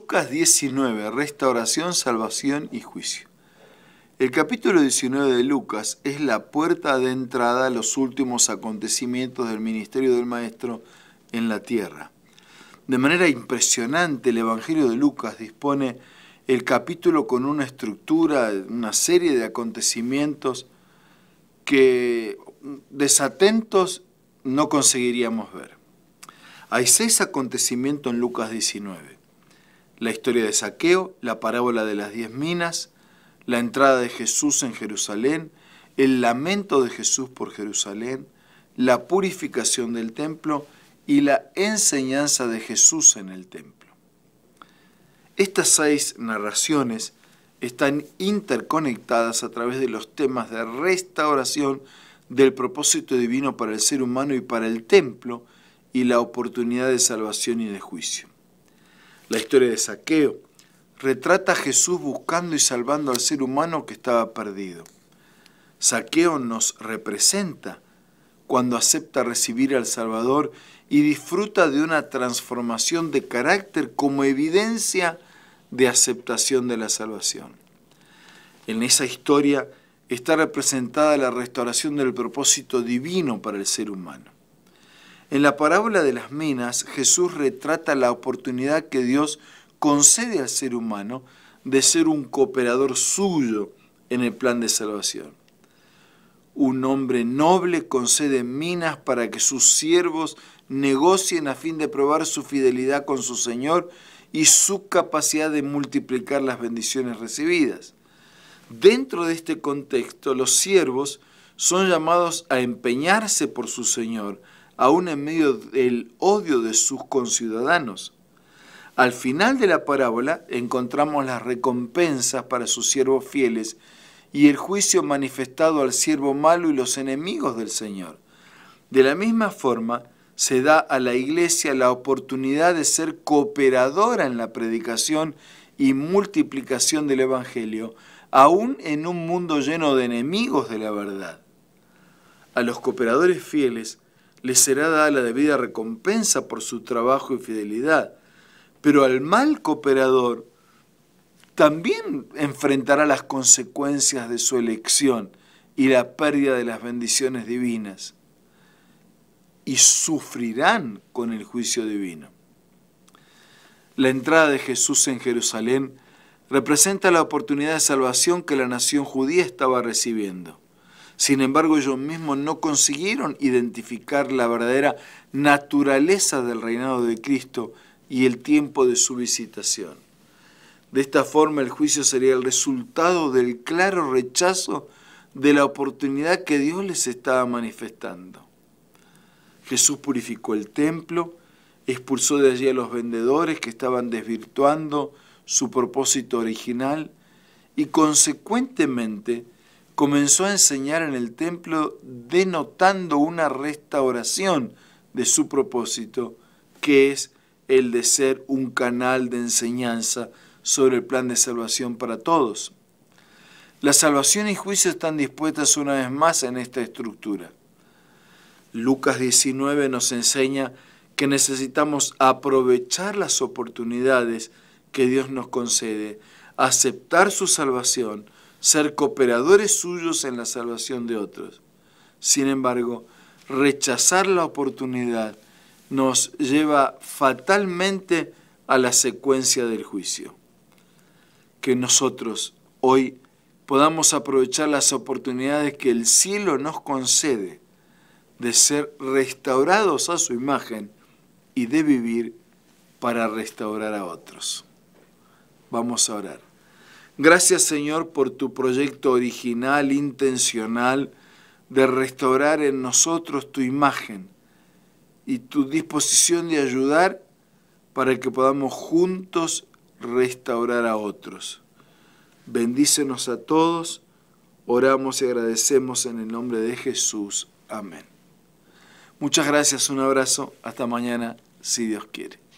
Lucas 19, restauración, salvación y juicio. El capítulo 19 de Lucas es la puerta de entrada a los últimos acontecimientos del ministerio del Maestro en la tierra. De manera impresionante, el Evangelio de Lucas dispone el capítulo con una estructura, una serie de acontecimientos que desatentos no conseguiríamos ver. Hay seis acontecimientos en Lucas 19 la historia de Saqueo, la parábola de las diez minas, la entrada de Jesús en Jerusalén, el lamento de Jesús por Jerusalén, la purificación del templo y la enseñanza de Jesús en el templo. Estas seis narraciones están interconectadas a través de los temas de restauración del propósito divino para el ser humano y para el templo y la oportunidad de salvación y de juicio la historia de Saqueo, retrata a Jesús buscando y salvando al ser humano que estaba perdido. Saqueo nos representa cuando acepta recibir al Salvador y disfruta de una transformación de carácter como evidencia de aceptación de la salvación. En esa historia está representada la restauración del propósito divino para el ser humano. En la parábola de las minas, Jesús retrata la oportunidad que Dios concede al ser humano de ser un cooperador suyo en el plan de salvación. Un hombre noble concede minas para que sus siervos negocien a fin de probar su fidelidad con su Señor y su capacidad de multiplicar las bendiciones recibidas. Dentro de este contexto, los siervos son llamados a empeñarse por su Señor, aún en medio del odio de sus conciudadanos. Al final de la parábola encontramos las recompensas para sus siervos fieles y el juicio manifestado al siervo malo y los enemigos del Señor. De la misma forma, se da a la iglesia la oportunidad de ser cooperadora en la predicación y multiplicación del Evangelio, aún en un mundo lleno de enemigos de la verdad. A los cooperadores fieles le será dada la debida recompensa por su trabajo y fidelidad. Pero al mal cooperador también enfrentará las consecuencias de su elección y la pérdida de las bendiciones divinas. Y sufrirán con el juicio divino. La entrada de Jesús en Jerusalén representa la oportunidad de salvación que la nación judía estaba recibiendo. Sin embargo, ellos mismos no consiguieron identificar la verdadera naturaleza del reinado de Cristo y el tiempo de su visitación. De esta forma, el juicio sería el resultado del claro rechazo de la oportunidad que Dios les estaba manifestando. Jesús purificó el templo, expulsó de allí a los vendedores que estaban desvirtuando su propósito original y consecuentemente comenzó a enseñar en el templo denotando una restauración de su propósito, que es el de ser un canal de enseñanza sobre el plan de salvación para todos. La salvación y juicio están dispuestas una vez más en esta estructura. Lucas 19 nos enseña que necesitamos aprovechar las oportunidades que Dios nos concede, aceptar su salvación, ser cooperadores suyos en la salvación de otros. Sin embargo, rechazar la oportunidad nos lleva fatalmente a la secuencia del juicio. Que nosotros hoy podamos aprovechar las oportunidades que el cielo nos concede de ser restaurados a su imagen y de vivir para restaurar a otros. Vamos a orar. Gracias Señor por tu proyecto original, intencional, de restaurar en nosotros tu imagen y tu disposición de ayudar para que podamos juntos restaurar a otros. Bendícenos a todos, oramos y agradecemos en el nombre de Jesús. Amén. Muchas gracias, un abrazo, hasta mañana, si Dios quiere.